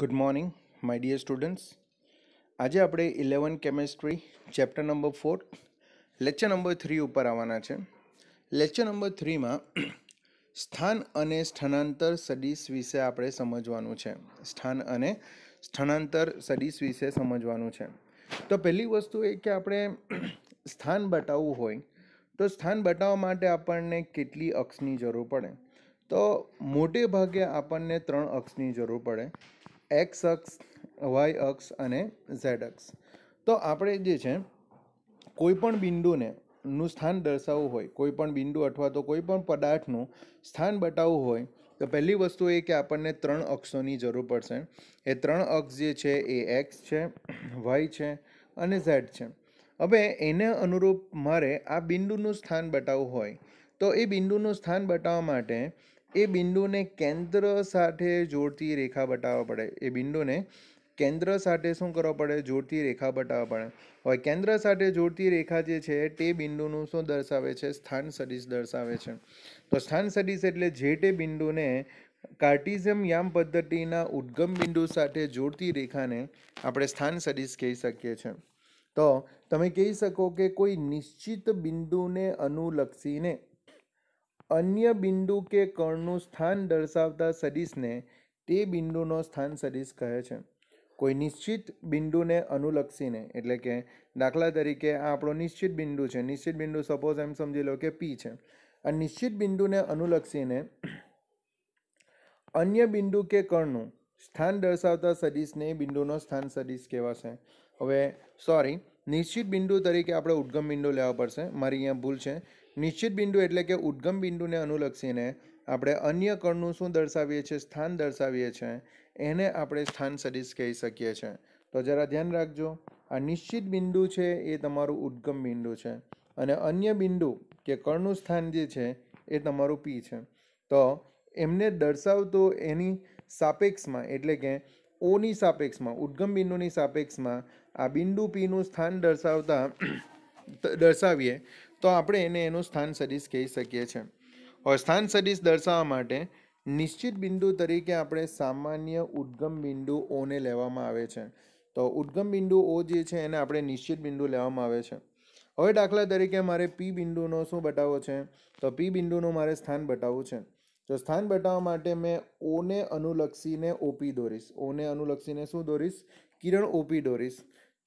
good morning my dear students આજે આપણે eleven chemistry chapter number four lecture number three ઉપર આવવાના છે લેક્ચર નંબર થ્રીમાં સ્થાન અને સ્થાનાંતર સદીશ વિશે આપણે સમજવાનું છે સ્થાન અને સ્થળાંતર સદીશ વિશે સમજવાનું છે તો પહેલી વસ્તુ એ કે આપણે સ્થાન બતાવવું હોય તો સ્થાન બતાવવા માટે આપણને કેટલી અક્ષની જરૂર પડે તો મોટે ભાગે આપણને ત્રણ અક્ષની જરૂર પડે એક્સ અક્ષ વાય અક્ષ અને ઝેડ અક્ષ તો આપણે જે છે કોઈપણ બિંદુને નું સ્થાન દર્શાવવું હોય કોઈપણ બિંદુ અથવા તો કોઈપણ પદાર્થનું સ્થાન બતાવવું હોય તો પહેલી વસ્તુ એ કે આપણને ત્રણ અક્ષોની જરૂર પડશે એ ત્રણ અક્ષ જે છે એ એક્સ છે વાય છે અને ઝેડ છે હવે એને અનુરૂપ મારે આ બિંદુનું સ્થાન બતાવવું હોય તો એ બિંદુનું સ્થાન બતાવવા માટે એ બિંદુને કેન્દ્ર સાથે જોડતી રેખા બતાવવા પડે એ બિંદુને કેન્દ્ર સાથે શું કરવા પડે જોડતી રેખા બતાવવા પડે હવે કેન્દ્ર સાથે જોડતી રેખા જે છે તે બિંદુનું શું દર્શાવે છે સ્થાન સદિશ દર્શાવે છે તો સ્થાન સદિશ એટલે જે તે બિંદુને કાર્ટિઝમ યામ પદ્ધતિના ઉદ્ગમ બિંદુ સાથે જોડતી રેખાને આપણે સ્થાન સદિશ કહી શકીએ છીએ તો તમે કહી શકો કે કોઈ નિશ્ચિત બિંદુને અનુલક્ષીને અન્ય બિંદુ કે કણનું સ્થાન દર્શાવતા સદિશને તે બિંદુનો સ્થાન સદિશ કહે છે કોઈ નિશ્ચિત બિંદુને અનુલક્ષીને એટલે કે દાખલા તરીકે આ આપણો નિશ્ચિત બિંદુ છે નિશ્ચિત બિંદુ સપોઝ એમ સમજી લો કે પી છે આ નિશ્ચિત બિંદુને અનુલક્ષીને અન્ય બિંદુ કે કણનું સ્થાન દર્શાવતા સદિશને એ બિંદુનો સ્થાન સદિશ કહેવાશે હવે સોરી નિશ્ચિત બિંદુ તરીકે આપણે ઉદ્ગમ બિંદુ લેવા પડશે મારી અહીંયા ભૂલ છે નિશ્ચિત બિંદુ એટલે કે ઉદ્ગમ બિંદુને અનુલક્ષીને આપણે અન્ય કણનું શું દર્શાવીએ છીએ સ્થાન દર્શાવીએ છીએ એને આપણે સ્થાન સદિશ કહી શકીએ છીએ તો જરા ધ્યાન રાખજો આ નિશ્ચિત બિંદુ છે એ તમારું ઉદ્ગમ બિંદુ છે અને અન્ય બિંદુ કે કણનું સ્થાન જે છે એ તમારું પી છે તો એમને દર્શાવતો એની સાપેક્ષમાં એટલે કે ઓની સાપેક્ષમાં ઉદ્ગમ બિંદુની સાપેક્ષમાં આ બિંદુ પીનું સ્થાન દર્શાવતા દર્શાવીએ તો આપણે એને એનું સ્થાન સદિશ કહી શકીએ છીએ હવે સ્થાન સદિશ દર્શાવવા માટે નિશ્ચિત બિંદુ તરીકે આપણે સામાન્ય ઉદ્ગમ બિંદુ ઓને લેવામાં આવે છે તો ઉદ્ગમ બિંદુ ઓ જે છે એને આપણે નિશ્ચિત બિંદુ લેવામાં આવે છે હવે દાખલા તરીકે મારે પી બિંદુનો શું બતાવવો છે તો પી બિંદુનું મારે સ્થાન બતાવવું છે તો સ્થાન બતાવવા માટે મેં ઓને અનુલક્ષીને ઓપી દોરીશ ઓને અનુલક્ષીને શું દોરીશ કિરણ ઓપી દોરીશ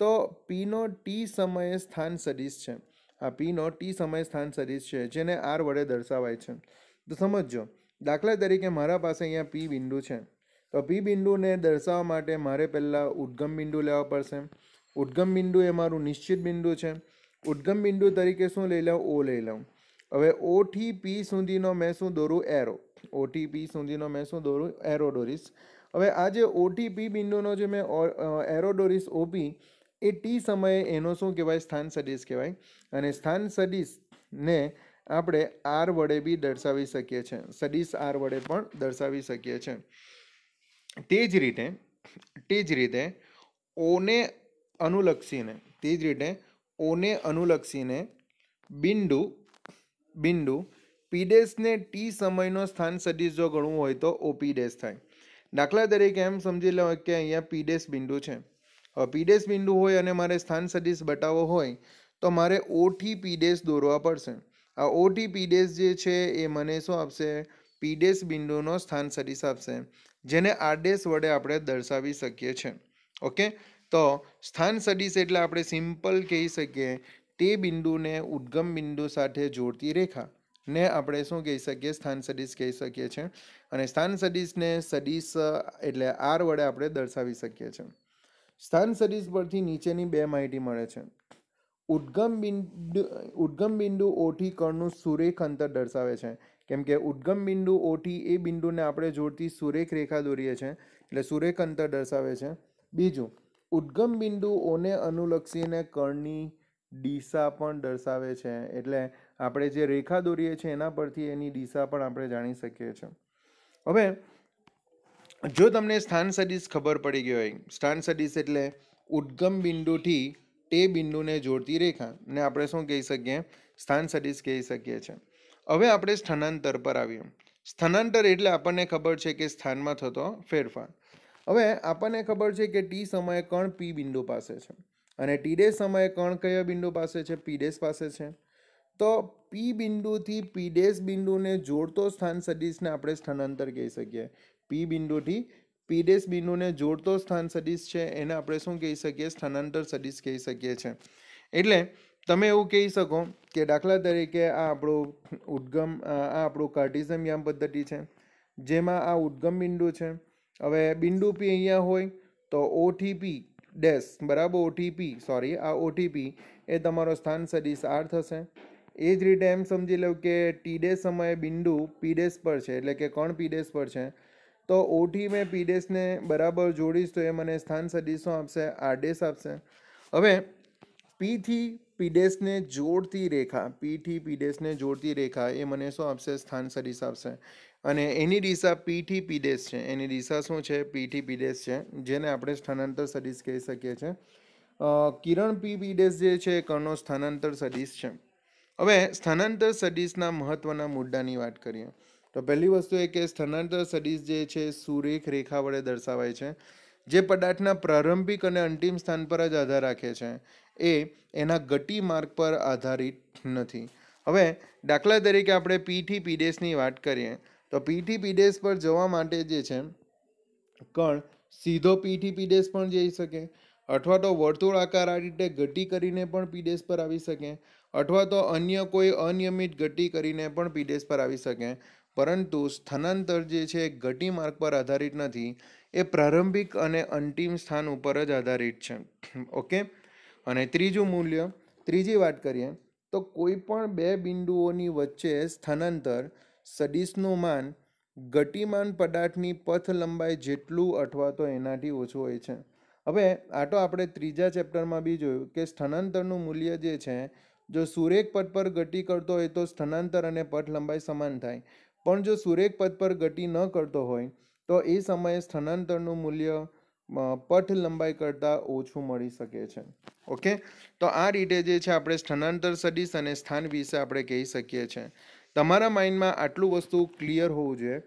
તો પીનો ટી સમયે સ્થાન સદિશ છે આ પીનો ટી સમય સ્થાન સરીસ છે જેને આર વડે દર્શાવાય છે તો સમજો દાખલા તરીકે મારા પાસે અહીંયા પી બિંદુ છે તો પી બિંદુને દર્શાવવા માટે મારે પહેલાં ઉદ્ગમ બિંદુ લેવા પડશે ઉદ્ગમ બિંદુ એ મારું નિશ્ચિત બિંદુ છે ઉદ્ગમ બિંદુ તરીકે શું લઈ લઉં ઓ લઈ લઉં હવે ઓથી પી સુધીનો મેં શું દોરું એરો ઓથી પી સુધીનો મેં શું દોરું એરો દોરીશ હવે આ જે ઓટીપી બિંદુનો જે મેં એરો દોરીશ ઓપી એ ટી સમયે એનો શું કહેવાય સ્થાન સદીશ કહેવાય અને સ્થાન સદીશને આપણે આર વડે બી દર્શાવી શકીએ છીએ સદીશ આર વડે પણ દર્શાવી શકીએ છીએ તે જ રીતે તે જ રીતે ઓને અનુલક્ષીને તે જ રીતે ઓને અનુલક્ષીને બિંદુ બિંદુ પીડેસને ટી સમયનો સ્થાન સદીશ જો ગણવું હોય તો ઓપીડેશ થાય દાખલા તરીકે એમ સમજી લો કે અહીંયા પીડેસ બિંદુ છે પીડેસ બિંદુ હોય અને મારે સ્થાન સદિશ બતાવવો હોય તો મારે ઓથી પીડેસ દોરવા પડશે આ ઓથી પીડેસ જે છે એ મને શું આપશે પીડેસ બિંદુનો સ્થાન સદિશ આપશે જેને આદેશ વડે આપણે દર્શાવી શકીએ છીએ ઓકે તો સ્થાન સદિશ એટલે આપણે સિમ્પલ કહી શકીએ તે બિંદુને ઉદ્ગમ બિંદુ સાથે જોડતી રેખા ને આપણે શું કહી શકીએ સ્થાન સદીશ કહી શકીએ છીએ અને સ્થાન સદીશને સદીશ એટલે આર વડે આપણે દર્શાવી શકીએ છીએ સ્થાન સદીસ પરથી નીચેની બે માહિતી મળે છે ઉદગમ બિંદુ ઉદગમ બિંદુ ઓઠી કણનું સુરેખ અંતર દર્શાવે છે કેમ કે ઉદ્ગમ બિંદુ ઓઠી એ બિંદુને આપણે જોડતી સુરેખ રેખા દોરીએ છીએ એટલે સુરેખ અંતર દર્શાવે છે બીજું ઉદ્ગમ બિંદુ ઓને અનુલક્ષીને કણની દિશા પણ દર્શાવે છે એટલે આપણે જે રેખા દોરીએ છીએ એના પરથી એની દિશા પણ આપણે જાણી શકીએ છીએ હવે જો તમને સ્થાન સદિશ ખબર પડી ગઈ હોય સ્થાન સદિશ એટલે ઉદ્ગમ બિંદુથી તે બિંદુને જોડતી રેખા ને આપણે શું કહી શકીએ સ્થાન સદિશ કહી શકીએ છીએ હવે આપણે સ્થાનાંતર પર આવીએ સ્થાનાંતર એટલે આપણને ખબર છે કે સ્થાનમાં થતો ફેરફાર હવે આપણને ખબર છે કે ટી સમયે કણ પી બિંદુ પાસે છે અને ટી ડેશ સમયે કણ કયા બિંદુ પાસે છે પી ડેશ પાસે છે તો પી બિંદુથી પી ડેશ બિંદુને જોડતો સ્થાન સદિશને આપણે સ્થાનાંતર કહી શકીએ પી બિંદુથી પી ડેશ બિંદુને જોડતો સ્થાન સદીશ છે એને આપણે શું કહી શકીએ સ્થાનાંતર સદીશ કહી શકીએ છીએ એટલે તમે એવું કહી શકો કે દાખલા તરીકે આ આપણું ઉદ્ગમ આ આપણું કાર્ટિઝમ યામ પદ્ધતિ છે જેમાં આ ઉદ્ગમ બિંદુ છે હવે બિંદુ પી અહીંયા હોય તો ઓટીપી ડેસ બરાબર ઓટીપી સોરી આ ઓટીપી એ તમારો સ્થાન સદીશ આર થશે એ જ રીતે એમ સમજી લઉં કે ટી ડેશ સમયે બિંદુ પી ડેશ પર છે એટલે કે કણ પી ડેશ પર છે તો ઓઠી મેં પી બરાબર જોડીશ તો એ મને સ્થાન સદીશો આપશે આર આપશે હવે પીથી પી ડેશને જોડતી રેખા પીથી પી ડેશને જોડતી રેખા એ મને શું આપશે સ્થાન સદીશ આપશે અને એની દિશા પીથી પીડેશ છે એની દિશા શું છે પીથી પી ડેશ છે જેને આપણે સ્થાનાંતર સદીશ કહી શકીએ છીએ કિરણ પી પી જે છે કણનો સ્થાનાંતર સદીશ છે હવે સ્થાનાંતર સદીશના મહત્ત્વના મુદ્દાની વાત કરીએ તો પહેલી વસ્તુ એ કે સ્થાનાંતર સદીશ જે છે સુરેખ રેખા વડે દર્શાવાય છે જે પદાર્થના પ્રારંભિક અને અંતિમ સ્થાન પર જ આધાર રાખે છે એ એના ગતિ માર્ગ પર આધારિત નથી હવે દાખલા તરીકે આપણે પીઠી પીડેશની વાત કરીએ તો પીઠી પીડેશ પર જવા માટે જે છે કણ સીધો પીઠી પીડેશ પણ જઈ શકે અથવા તો વર્તુળ આકાર આ રીતે ગતિ કરીને પણ પીડેશ પર આવી શકે અથવા તો અન્ય કોઈ અનિયમિત ગતિ કરીને પણ પીડેશ પર આવી શકે પરંતુ સ્થાનાંતર જે છે એ ગતિ માર્ગ પર આધારિત નથી એ પ્રારંભિક અને અંતિમ સ્થાન ઉપર જ આધારિત છે ઓકે અને ત્રીજું મૂલ્ય ત્રીજી વાત કરીએ તો કોઈ પણ બે બિંદુઓની વચ્ચે સ્થાનાંતર સદિશનું માન ગતિમાન પદાર્થની પથ લંબાઈ જેટલું અથવા તો એનાથી ઓછું હોય છે હવે આ તો આપણે ત્રીજા ચેપ્ટરમાં બી જોયું કે સ્થાનાંતરનું મૂલ્ય જે છે જો સુરેખ પથ પર ગતિ કરતો હોય તો સ્થાનાંતર અને પથ લંબાઈ સમાન થાય પણ જો સુરેખ પદ પર ગતિ ન કરતો હોય તો એ સમયે સ્થાનાંતરનું મૂલ્ય પઠ લંબાઈ કરતાં ઓછું મળી શકે છે ઓકે તો આ રીતે જે છે આપણે સ્થાનાંતર સદીશ અને સ્થાન વિશે આપણે કહી શકીએ છીએ તમારા માઇન્ડમાં આટલું વસ્તુ ક્લિયર હોવું જોઈએ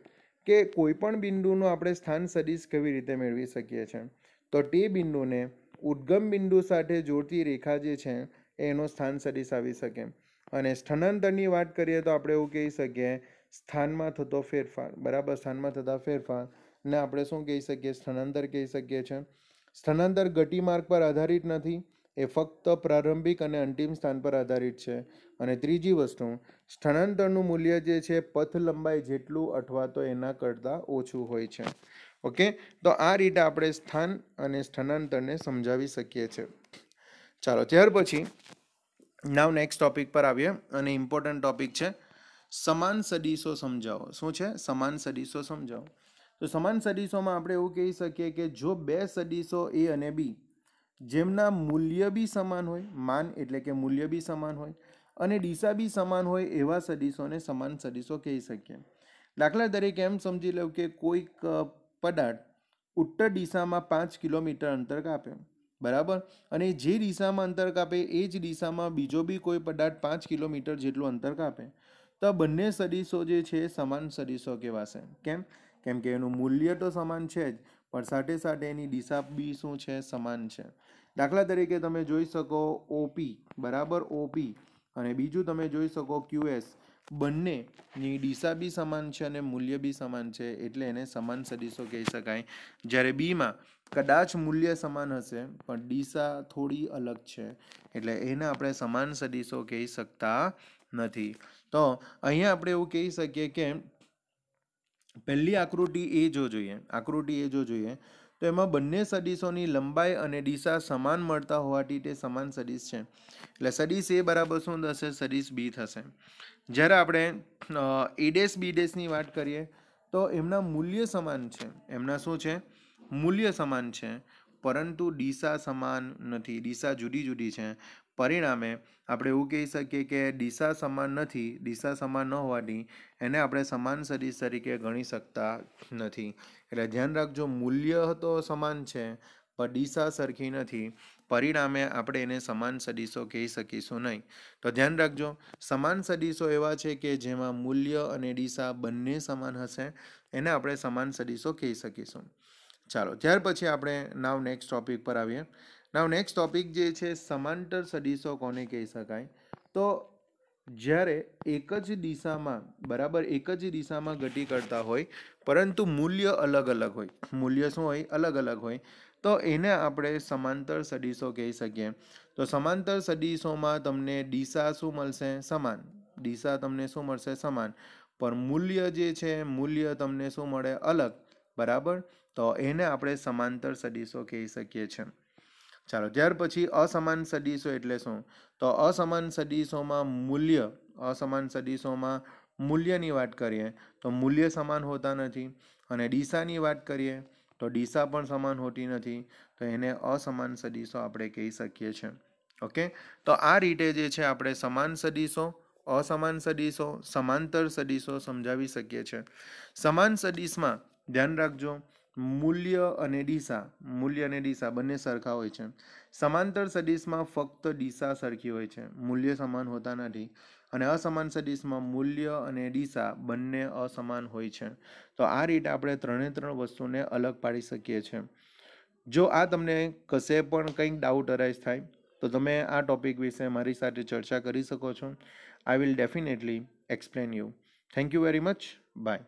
કે કોઈપણ બિંદુનું આપણે સ્થાન સદીશ કેવી રીતે મેળવી શકીએ છીએ તો તે બિંદુને ઉદ્ગમ બિંદુ સાથે જોડતી રેખા જે છે એનો સ્થાન સદીશ આવી શકે અને સ્થાનાંતરની વાત કરીએ તો આપણે એવું કહી શકીએ સ્થાનમાં થતો ફેરફાર બરાબર સ્થાનમાં થતા ફેરફારને આપણે શું કહી શકીએ સ્થળાંતર કહી શકીએ છીએ સ્થળાંતર ગતિમાર્ગ પર આધારિત નથી એ ફક્ત પ્રારંભિક અને અંતિમ સ્થાન પર આધારિત છે અને ત્રીજી વસ્તુ સ્થળાંતરનું મૂલ્ય જે છે પથ લંબાઈ જેટલું અથવા તો એના કરતાં ઓછું હોય છે ઓકે તો આ રીતે આપણે સ્થાન અને સ્થળાંતરને સમજાવી શકીએ છીએ ચાલો ત્યાર પછી નાવ નેક્સ્ટ ટોપિક પર આવીએ અને ઇમ્પોર્ટન્ટ ટોપિક છે સમાન સદીસો સમજાવો શું છે સમાન સદીસો સમજાવો તો સમાન સદીસોમાં આપણે એવું કહી શકીએ કે જો બે સદીસો એ અને બી જેમના મૂલ્ય બી સમાન હોય માન એટલે કે મૂલ્ય બી સમાન હોય અને દિશા બી સમાન હોય એવા સદીસોને સમાન સદીસો કહી શકીએ દાખલા તરીકે એમ સમજી લઉં કે કોઈક પદાર્થ ઉત્તર દિશામાં પાંચ કિલોમીટર અંતર કાપે બરાબર અને જે દિશામાં અંતર કાપે એ જ દિશામાં બીજો બી કોઈ પદાર્થ પાંચ કિલોમીટર જેટલું અંતર કાપે તો આ બંને સદીસો જે છે સમાન સદીસો કહેવાશે કેમ કેમ કે એનું મૂલ્ય તો સમાન છે જ પણ સાથે સાથે એની દિશા બી શું છે સમાન છે દાખલા તરીકે તમે જોઈ શકો ઓપી બરાબર ઓપી અને બીજું તમે જોઈ શકો ક્યુએસ બંનેની દિશા બી સમાન છે અને મૂલ્ય બી સમાન છે એટલે એને સમાન સદીશો કહી શકાય જ્યારે બીમાં કદાચ મૂલ્ય સમાન હશે પણ દિશા થોડી અલગ છે એટલે એને આપણે સમાન સદીસો કહી શકતા નથી તો અહીંયા આપણે એવું કહી શકીએ કે પહેલી આકૃતિ એ જો જોઈએ આકૃતિ એ જો જોઈએ તો એમાં બંને સદીસોની લંબાઈ અને દિશા સમાન મળતા હોવાથી તે સમાન સદીશ છે એટલે સદીસ એ બરાબર શું થશે સદીશ બી થશે જ્યારે આપણે એડેસ ડેશ બી ડેશની વાત કરીએ તો એમના મૂલ્ય સમાન છે એમના શું છે મૂલ્ય સમાન છે પરંતુ દિશા સમાન નથી દિશા જુદી જુદી છે પરિણામે આપણે એવું કહી શકીએ કે દિશા સમાન નથી દિશા સમાન ન હોવાની એને આપણે સમાન સદિશ તરીકે ગણી શકતા નથી એટલે ધ્યાન રાખજો મૂલ્ય તો સમાન છે પણ દિશા સરખી નથી પરિણામે આપણે એને સમાન સદિશો કહી શકીશું નહીં તો ધ્યાન રાખજો સમાન સદિશો એવા છે કે જેમાં મૂલ્ય અને દિશા બંને સમાન હશે એને આપણે સમાન સદિશો કહી શકીશું ચાલો ત્યાર પછી આપણે નાવ નેક્સ્ટ ટોપિક પર આવીએ નાવ નેક્સ્ટ ટોપિક જે છે સમાંતર સદિશો કોને કહી શકાય તો જ્યારે એક જ દિશામાં બરાબર એક જ દિશામાં ગતિ કરતા હોય પરંતુ મૂલ્ય અલગ અલગ હોય મૂલ્ય શું હોય અલગ અલગ હોય તો એને આપણે સમાંતર સદિશો કહી શકીએ તો સમાંતર સદિશોમાં તમને દિશા શું મળશે સમાન દિશા તમને શું મળશે સમાન પણ મૂલ્ય જે છે મૂલ્ય તમને શું મળે અલગ બરાબર તો એને આપણે સમાંતર સદિશો કહી શકીએ છીએ ચાલો ત્યાર પછી અસમાન સદીશો એટલે શું તો અસમાન સદીશોમાં મૂલ્ય અસમાન સદીશોમાં મૂલ્યની વાત કરીએ તો મૂલ્ય સમાન હોતા નથી અને ડીસાની વાત કરીએ તો ડીસા પણ સમાન હોતી નથી તો એને અસમાન સદીશો આપણે કહી શકીએ છીએ ઓકે તો આ રીતે જે છે આપણે સમાન સદીશો અસમાન સદીશો સમાંતર સદીશો સમજાવી શકીએ છીએ સમાન સદીશમાં ધ્યાન રાખજો મૂલ્ય અને દિશા મૂલ્ય અને દિશા બંને સરખા હોય છે સમાંતર સદિશમાં ફક્ત દિશા સરખી હોય છે મૂલ્ય સમાન હોતા નથી અને અસમાન સદિશમાં મૂલ્ય અને દિશા બંને અસમાન હોય છે તો આ રીતે આપણે ત્રણે ત્રણ વસ્તુને અલગ પાડી શકીએ છીએ જો આ તમને કશે પણ કંઈક ડાઉટ અરાઇઝ થાય તો તમે આ ટોપિક વિશે મારી સાથે ચર્ચા કરી શકો છો I will definitely explain you thank you very much by